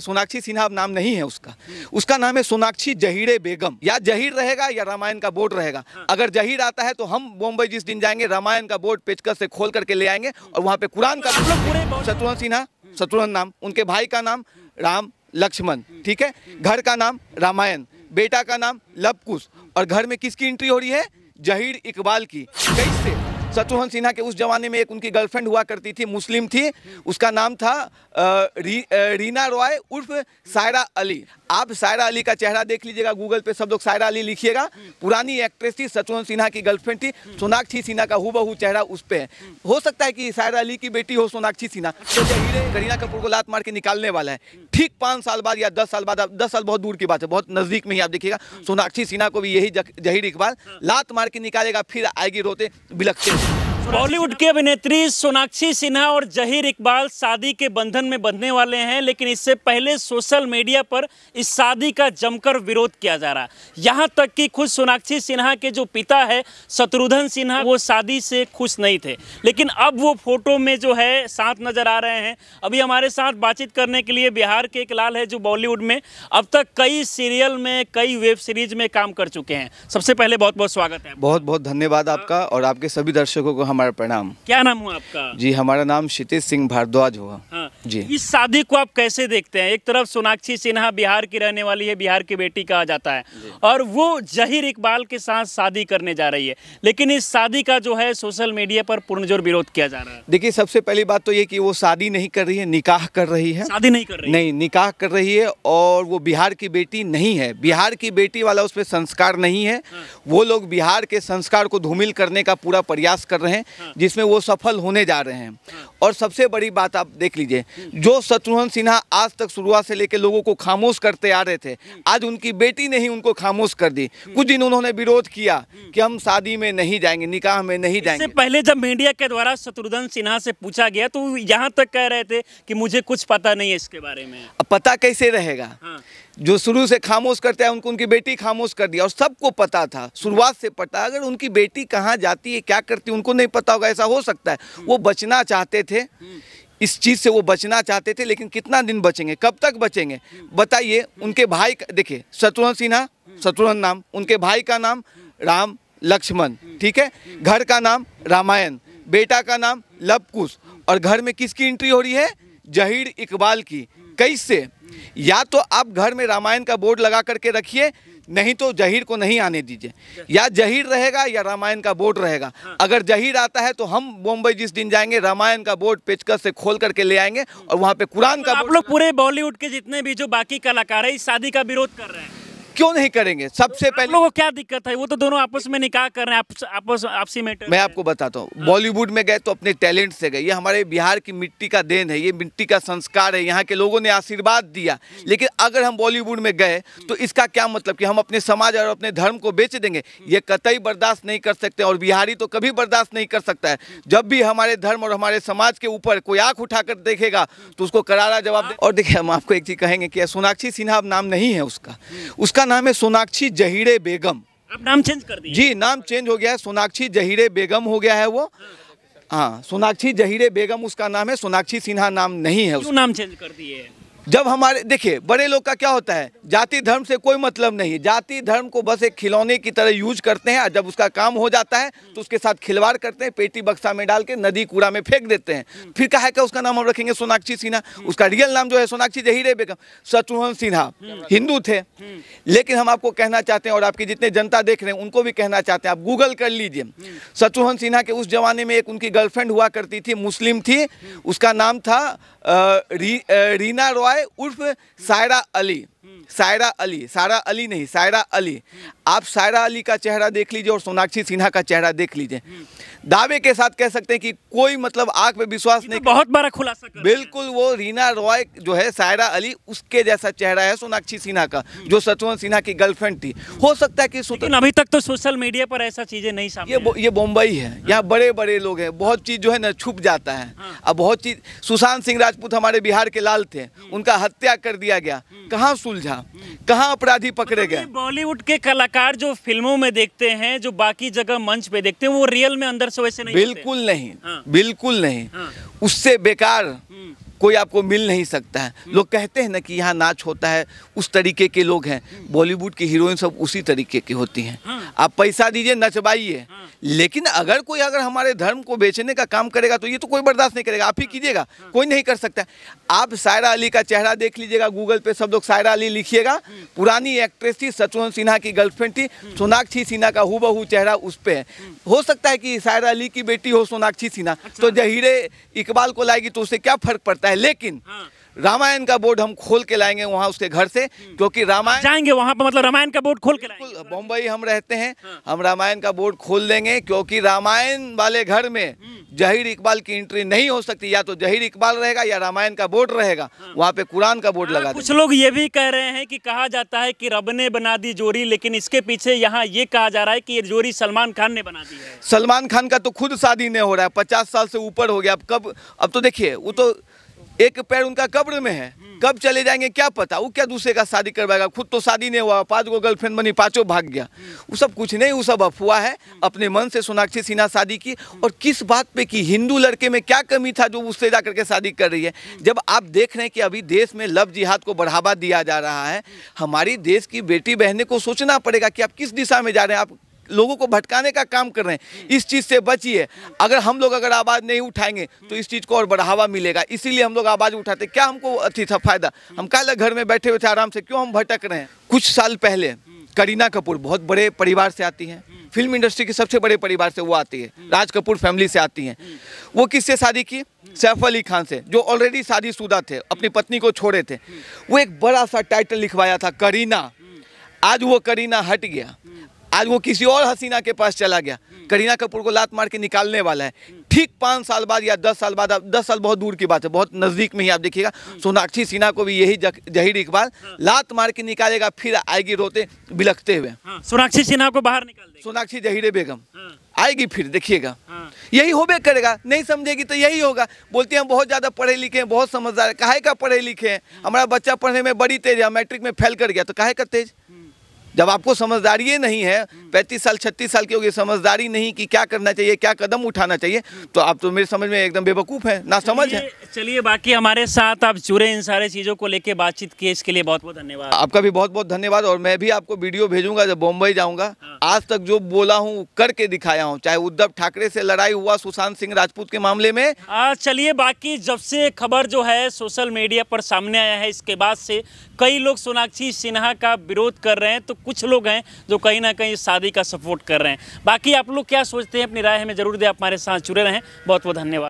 सोनाक्षी सिन्हा नाम नहीं है उसका उसका नाम है सोनाक्षी जहीरे बेगम या जहीर रहेगा या रामायण का बोर्ड रहेगा हाँ। अगर जहीर आता है तो हम मुंबई जिस दिन जाएंगे रामायण का बोर्ड पेचकस से खोल करके ले आएंगे और वहाँ पे कुरान का मतलब शत्रुघ्न सिन्हा शत्रुघ्न नाम उनके भाई का नाम राम लक्ष्मण ठीक है घर का नाम रामायण बेटा का नाम लवकुश और घर में किसकी एंट्री हो रही है जहीर इकबाल की कैसे शत्रुघ्न सिन्हा के उस जमाने में एक उनकी गर्लफ्रेंड हुआ करती थी मुस्लिम थी उसका नाम था री, रीना रॉय उर्फ सायरा अली आप सायरा अली का चेहरा देख लीजिएगा गूगल पे सब लोग सायरा अली लिखिएगा पुरानी एक्ट्रेस थी शत्रुघ्न सिन्हा की गर्लफ्रेंड थी सोनाक्षी सिन्हा का हु चेहरा उस पर है हो सकता है कि सायरा अली की बेटी हो सोनाक्षी सिन्हा तो जहीरे करीना कपूर को लात मार के निकालने वाला है ठीक पाँच साल बाद या दस साल बाद आप दस साल बहुत दूर की बात है बहुत नज़दीक में ही आप देखिएगा सोनाक्षी सिन्हा को भी यही जहीर इकबाल लात मार के निकालेगा फिर आएगी रोते बिलखते बॉलीवुड की अभिनेत्री सोनाक्षी सिन्हा और जहीर इकबाल शादी के बंधन में बंधने वाले हैं लेकिन इससे पहले सोशल मीडिया पर इस शादी का जमकर विरोध किया जा रहा है यहाँ तक कि खुद सोनाक्षी सिन्हा के जो पिता है शत्रुघ्न सिन्हा वो शादी से खुश नहीं थे लेकिन अब वो फोटो में जो है साथ नज़र आ रहे हैं अभी हमारे साथ बातचीत करने के लिए बिहार के एक लाल है जो बॉलीवुड में अब तक कई सीरियल में कई वेब सीरीज में काम कर चुके हैं सबसे पहले बहुत बहुत स्वागत है बहुत बहुत धन्यवाद आपका और आपके सभी दर्शकों को हम हमारा प्रणाम क्या नाम हुआ आपका जी हमारा नाम क्षितिज सिंह भारद्वाज हुआ हाँ। जी इस शादी को आप कैसे देखते हैं एक तरफ सोनाक्षी सिन्हा बिहार की रहने वाली है बिहार की बेटी कहा जाता है और वो जहीर इकबाल के साथ शादी करने जा रही है लेकिन इस शादी का जो है सोशल मीडिया पर जोर विरोध किया जा रहा है देखिए सबसे पहली बात तो ये की वो शादी नहीं कर रही है निकाह कर रही है शादी नहीं कर रही नहीं निकाह कर रही है और वो बिहार की बेटी नहीं है बिहार की बेटी वाला उस पर संस्कार नहीं है हाँ। वो लोग बिहार के संस्कार को धूमिल करने का पूरा प्रयास कर रहे हैं जिसमें वो सफल होने जा रहे हैं और सबसे बड़ी बात आप देख लीजिए जो शत्रुघ्न सिन्हा आज तक शुरुआत से लेकर लोगों को खामोश करते आ रहे थे आज उनकी बेटी ने ही उनको खामोश कर दी कुछ दिन उन्होंने विरोध किया कि हम शादी में नहीं जाएंगे निकाह में नहीं जाएंगे पहले जब मीडिया के द्वारा शत्रुघ्न सिन्हा से पूछा गया तो यहाँ तक कह रहे थे कि मुझे कुछ पता नहीं है इसके बारे में अब पता कैसे रहेगा हाँ। जो शुरू से खामोश करते हैं उनको उनकी बेटी खामोश कर दिया और सबको पता था शुरुआत से पता अगर उनकी बेटी कहाँ जाती है क्या करती है उनको नहीं पता होगा ऐसा हो सकता है हम्म। वो बचना चाहते थे हम्म। इस चीज़ से वो बचना चाहते थे लेकिन कितना दिन बचेंगे कब तक बचेंगे हम्म। बताइए उनके भाई देखिए शत्रुघ्न सिन्हा शत्रुघ्न नाम उनके भाई का नाम राम लक्ष्मण ठीक है घर का नाम रामायण बेटा का नाम लवकुश और घर में किसकी एंट्री हो रही है जहीर इकबाल की कैसे या तो आप घर में रामायण का बोर्ड लगा करके रखिए नहीं तो जहीर को नहीं आने दीजिए या जहीर रहेगा या रामायण का बोर्ड रहेगा हाँ। अगर जहीर आता है तो हम मुंबई जिस दिन जाएंगे रामायण का बोर्ड पेचकस से खोल करके ले आएंगे और वहाँ पे कुरान तो का आप लोग पूरे बॉलीवुड के जितने भी जो बाकी कलाकार है इस शादी का विरोध कर रहे हैं क्यों नहीं करेंगे सबसे तो पहले लोगों क्या दिक्कत है वो तो दोनों आपस में निकाह कर रहे हैं आप, आपस आपसी में मैं आपको बताता हूँ हाँ। बॉलीवुड में गए तो अपने टैलेंट से गए ये हमारे बिहार की मिट्टी का देन है ये मिट्टी का संस्कार है यहाँ के लोगों ने आशीर्वाद दिया लेकिन अगर हम बॉलीवुड में गए तो इसका क्या मतलब कि हम अपने समाज और अपने धर्म को बेच देंगे ये कतई बर्दाश्त नहीं कर सकते और बिहारी तो कभी बर्दाश्त नहीं कर सकता है जब भी हमारे धर्म और हमारे समाज के ऊपर कोई आँख उठाकर देखेगा तो उसको करारा जवाब और देखिए हम आपको एक चीज़ कहेंगे कि सोनाक्षी सिन्हा अब नाम नहीं है उसका उसका नाम है सोनाक्षी जहीरे बेगम आप नाम चेंज कर दिए जी नाम चेंज हो गया है सोनाक्षी जहीरे बेगम हो गया है वो हाँ सोनाक्षी जहीरे बेगम उसका नाम है सोनाक्षी सिन्हा नाम नहीं है उसका नाम चेंज कर दिए जब हमारे देखिए बड़े लोग का क्या होता है जाति धर्म से कोई मतलब नहीं जाति धर्म को बस एक खिलौने की तरह यूज करते हैं जब उसका काम हो जाता है तो उसके साथ खिलवाड़ करते हैं पेटी बक्सा में डाल के नदी कूड़ा में फेंक देते हैं फिर कहा है कि उसका नाम हम रखेंगे सोनाक्षी सिन्हा उसका रियल नाम जो है सोनाक्षी जही बेगम शत्रुघ्न सिन्हा हिंदू थे लेकिन हम आपको कहना चाहते हैं और आपकी जितने जनता देख रहे हैं उनको भी कहना चाहते हैं आप गूगल कर लीजिए शत्रुघ्न सिन्हा के उस जमाने में एक उनकी गर्लफ्रेंड हुआ करती थी मुस्लिम थी उसका नाम था रीना रॉय उर्फ सायरा अली सायरा अली सारा अली नहीं सायरा अली आप सायरा अली का चेहरा देख लीजिए और सोनाक्षी सिन्हा का चेहरा देख लीजिए दावे के साथ कह सकते हैं कि कोई मतलब आग पे विश्वास तो नहीं तो बहुत बड़ा खुलासा बिल्कुल वो रीना रॉय जो है सायरा अली उसके जैसा चेहरा है सोनाक्षी सिन्हा का जो सचवंत सिन्हा की गर्लफ्रेंड थी हो सकता है कि अभी तक तो सोशल मीडिया पर ऐसा चीजें नहीं ये ये बम्बई है यहाँ बड़े बड़े लोग हैं बहुत चीज जो है ना छुप जाता है हाँ। अब बहुत चीज सुशांत सिंह राजपूत हमारे बिहार के लाल थे हम्म। उनका हत्या कर दिया गया हम्म। कहाँ सुल उलझा कहाँ अपराधी पकड़े मतलब गए बॉलीवुड के कलाकार जो फिल्मों में देखते हैं जो बाकी जगह मंच पे देखते हैं वो रियल में अंदर से वैसे नहीं बिल्कुल नहीं हाँ। बिल्कुल नहीं हाँ। उससे बेकार हम्म। कोई आपको मिल नहीं सकता है हम्म। लोग कहते हैं ना कि यहाँ नाच होता है उस तरीके के लोग हैं हम्म। बॉलीवुड की हीरोइन सब उसी तरीके की होती हैं हाँ। आप पैसा दीजिए नचवाइए हाँ। लेकिन अगर कोई अगर हमारे धर्म को बेचने का काम करेगा तो ये तो कोई बर्दाश्त नहीं करेगा आप ही हाँ। कीजिएगा कोई नहीं कर सकता आप सायरा अली का चेहरा देख लीजिएगा गूगल पे सब लोग सायरा अली लिखिएगा पुरानी एक्ट्रेस थी सचवन सिन्हा की गर्लफ्रेंड थी सोनाक्षी सिन्हा का हु चेहरा उस पर है हो सकता है कि सायरा अली की बेटी हो सोनाक्षी सिन्हा अच्छा। तो जहीरे इकबाल को लाएगी तो उससे क्या फर्क पड़ता है सकता है लेकिन हाँ। रामायण का बोर्ड हम खोल के लाएंगे वहाँ उसके घर से हम्म। क्योंकि रामायण जाएंगे वहाँ पर मतलब रामायण का बोर्ड खोल के लाएंगे बम्बई हम रहते हैं हाँ। हम रामायण का बोर्ड खोल देंगे क्योंकि रामायण वाले घर में हम्म। जहीर इकबाल की एंट्री नहीं हो सकती या तो जहीर इकबाल रहेगा या रामायण का बोर्ड रहेगा हाँ। वहाँ पे कुरान का बोर्ड हाँ, लगा कुछ लोग ये भी कह रहे हैं कि कहा जाता है कि रब ने बना दी जोरी लेकिन इसके पीछे यहाँ ये कहा जा रहा है कि ये जोरी सलमान खान ने बना दी है सलमान खान का तो खुद शादी नहीं हो रहा है पचास साल से ऊपर हो गया अब कब अब तो देखिए वो तो एक पैर उनका कब्र में है हम्म। कब चले जाएंगे क्या पता वो क्या दूसरे का शादी करवाएगा खुद तो शादी नहीं हुआ पाँच गो गर्लफ्रेंड बनी पाँचों भाग गया हम्म। वो सब कुछ नहीं वो सब अफवाह है हम्म। अपने मन से सोनाक्षी सिन्हा शादी की और किस बात पे की हिंदू लड़के में क्या कमी था जो उससे जा करके शादी कर रही है जब आप देख रहे हैं कि अभी देश में लव जिहाद को बढ़ावा दिया जा रहा है हमारी देश की बेटी बहने को सोचना पड़ेगा कि आप किस दिशा में जा रहे हैं आप लोगों को भटकाने का काम कर रहे हैं इस चीज़ से बचिए अगर हम लोग अगर आवाज़ नहीं उठाएंगे तो इस चीज़ को और बढ़ावा मिलेगा इसीलिए हम लोग आवाज़ उठाते क्या हमको अच्छी था फायदा हम काले घर में बैठे हुए थे आराम से क्यों हम भटक रहे हैं कुछ साल पहले करीना कपूर बहुत बड़े परिवार से आती हैं फिल्म इंडस्ट्री के सबसे बड़े परिवार से वो आती है राज कपूर फैमिली से आती हैं वो किससे शादी की सैफ अली खान से जो ऑलरेडी शादीशुदा थे अपनी पत्नी को छोड़े थे वो एक बड़ा सा टाइटल लिखवाया था करीना आज वो करीना हट गया आज वो किसी और हसीना के पास चला गया करीना कपूर को लात मार के निकालने वाला है ठीक पाँच साल बाद या दस साल बाद दस साल बहुत दूर की बात है बहुत नज़दीक में ही आप देखिएगा सोनाक्षी सिन्हा को भी यही जहीर इकबाल लात मार के निकालेगा फिर आएगी रोते बिलखते हुए हाँ, सोनाक्षी सिन्हा को बाहर निकाल सोनाक्षी जहीरे बेगम हाँ। आएगी फिर देखिएगा हाँ। यही होबे करेगा नहीं समझेगी तो यही होगा बोलती हैं बहुत ज़्यादा पढ़े लिखे हैं बहुत समझदार है काहे का पढ़े लिखे हैं हमारा बच्चा पढ़ने में बड़ी तेज है मैट्रिक में फेल कर गया तो काहे का तेज़ जब आपको समझदारी नहीं है हम्म। पैंतीस साल छत्तीस साल की गए समझदारी नहीं कि क्या करना चाहिए क्या कदम उठाना चाहिए तो आप तो मेरे समझ में एकदम बेवकूफ़ है ना समझ है चलिए बाकी हमारे साथ आप जुड़े इन सारे चीज़ों को लेकर बातचीत किए इसके लिए बहुत बहुत धन्यवाद आपका भी बहुत बहुत धन्यवाद और मैं भी आपको वीडियो भेजूंगा जब बम्बई जाऊँगा हाँ। आज तक जो बोला हूँ करके दिखाया हूँ चाहे उद्धव ठाकरे से लड़ाई हुआ सुशांत सिंह राजपूत के मामले में चलिए बाकी जब से खबर जो है सोशल मीडिया पर सामने आया है इसके बाद से कई लोग सोनाक्षी सिन्हा का विरोध कर रहे हैं तो कुछ लोग हैं जो कहीं ना कहीं शादी का सपोर्ट कर रहे हैं बाकी आप लोग क्या सोचते हैं अपनी राय हमें जरूर दें आप हमारे साथ जुड़े रहें बहुत बहुत धन्यवाद